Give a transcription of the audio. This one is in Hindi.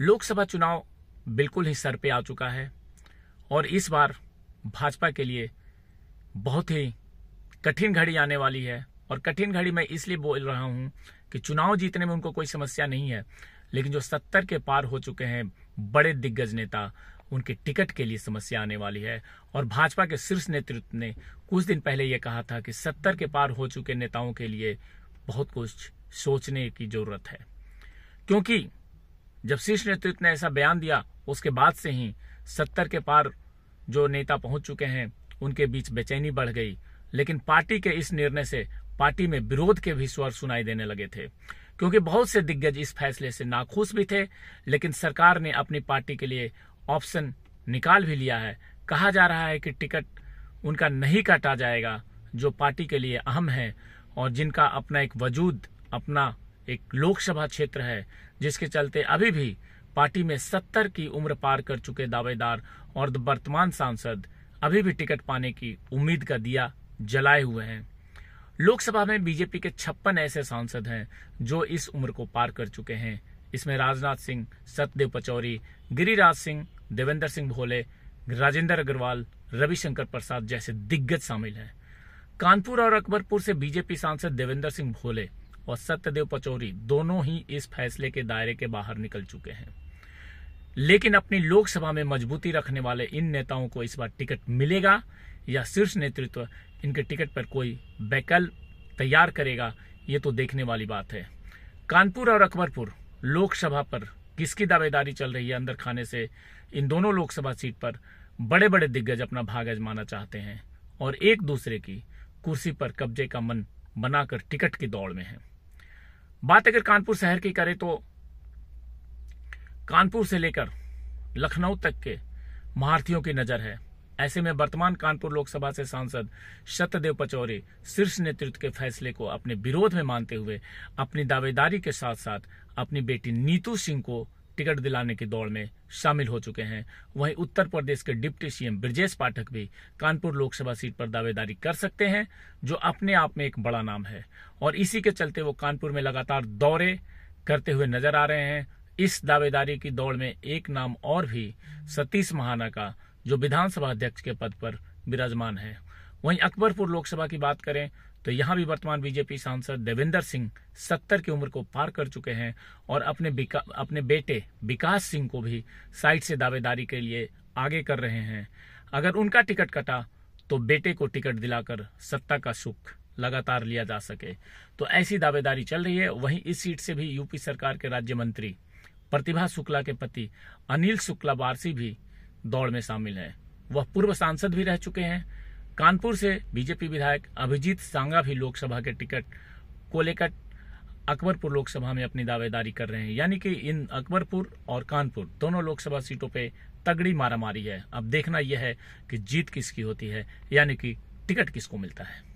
लोकसभा चुनाव बिल्कुल ही सर पे आ चुका है और इस बार भाजपा के लिए बहुत ही कठिन घड़ी आने वाली है और कठिन घड़ी मैं इसलिए बोल रहा हूं कि चुनाव जीतने में उनको कोई समस्या नहीं है लेकिन जो सत्तर के पार हो चुके हैं बड़े दिग्गज नेता उनके टिकट के लिए समस्या आने वाली है और भाजपा के शीर्ष नेतृत्व ने कुछ दिन पहले यह कहा था कि सत्तर के पार हो चुके नेताओं के लिए बहुत कुछ सोचने की जरूरत है क्योंकि जब शीर्ष नेतृत्व ने ऐसा बयान दिया उसके बाद से ही सत्तर के पार जो नेता पहुंच चुके हैं उनके बीच बेचैनी बढ़ गई लेकिन पार्टी के इस निर्णय से पार्टी में विरोध के भी स्वर सुनाई देने लगे थे क्योंकि बहुत से दिग्गज इस फैसले से नाखुश भी थे लेकिन सरकार ने अपनी पार्टी के लिए ऑप्शन निकाल भी लिया है कहा जा रहा है कि टिकट उनका नहीं काटा जाएगा जो पार्टी के लिए अहम है और जिनका अपना एक वजूद अपना एक लोकसभा क्षेत्र है जिसके चलते अभी भी पार्टी में सत्तर की उम्र पार कर चुके दावेदार और वर्तमान सांसद अभी भी टिकट पाने की उम्मीद का दिया जलाए हुए हैं लोकसभा में बीजेपी के छप्पन ऐसे सांसद हैं जो इस उम्र को पार कर चुके हैं इसमें राजनाथ सिंह सत्यदेव पचौरी गिरिराज सिंह देवेंद्र सिंह भोले राजेंद्र अग्रवाल रविशंकर प्रसाद जैसे दिग्गज शामिल हैं कानपुर और अकबरपुर से बीजेपी सांसद देवेंद्र सिंह भोले और सत्यदेव पचौरी दोनों ही इस फैसले के दायरे के बाहर निकल चुके हैं लेकिन अपनी लोकसभा में मजबूती रखने वाले इन नेताओं को इस बार टिकट मिलेगा या शीर्ष नेतृत्व इनके टिकट पर कोई वैकल्प तैयार करेगा ये तो देखने वाली बात है कानपुर और अकबरपुर लोकसभा पर किसकी दावेदारी चल रही है अंदर खाने से इन दोनों लोकसभा सीट पर बड़े बड़े दिग्गज अपना भाग अजमाना चाहते हैं और एक दूसरे की कुर्सी पर कब्जे का मन बनाकर टिकट की दौड़ में है बात अगर कानपुर शहर की करें तो कानपुर से लेकर लखनऊ तक के महार्थियों की नजर है ऐसे में वर्तमान कानपुर लोकसभा से सांसद सत्यदेव पचौरी शीर्ष नेतृत्व के फैसले को अपने विरोध में मानते हुए अपनी दावेदारी के साथ साथ अपनी बेटी नीतू सिंह को टिकट दिलाने की दौड़ में शामिल हो चुके हैं वहीं उत्तर प्रदेश के डिप्टी सीएम ब्रजेश पाठक भी कानपुर लोकसभा सीट पर दावेदारी कर सकते हैं जो अपने आप में एक बड़ा नाम है और इसी के चलते वो कानपुर में लगातार दौरे करते हुए नजर आ रहे हैं इस दावेदारी की दौड़ में एक नाम और भी सतीश महाना का जो विधानसभा अध्यक्ष के पद पर विराजमान है वहीं अकबरपुर लोकसभा की बात करें तो यहां भी वर्तमान बीजेपी सांसद देवेंद्र सिंह सत्तर की उम्र को पार कर चुके हैं और अपने अपने बेटे विकास सिंह को भी साइड से दावेदारी के लिए आगे कर रहे हैं अगर उनका टिकट कटा तो बेटे को टिकट दिलाकर सत्ता का सुख लगातार लिया जा सके तो ऐसी दावेदारी चल रही है वहीं इस सीट से भी यूपी सरकार के राज्य मंत्री प्रतिभा शुक्ला के पति अनिल शुक्ला वारसी भी दौड़ में शामिल हैं वह पूर्व सांसद भी रह चुके हैं कानपुर से बीजेपी विधायक अभिजीत सांगा भी लोकसभा के टिकट को लेकर अकबरपुर लोकसभा में अपनी दावेदारी कर रहे हैं यानी कि इन अकबरपुर और कानपुर दोनों लोकसभा सीटों पे तगड़ी मारामारी है अब देखना यह है कि जीत किसकी होती है यानी कि टिकट किसको मिलता है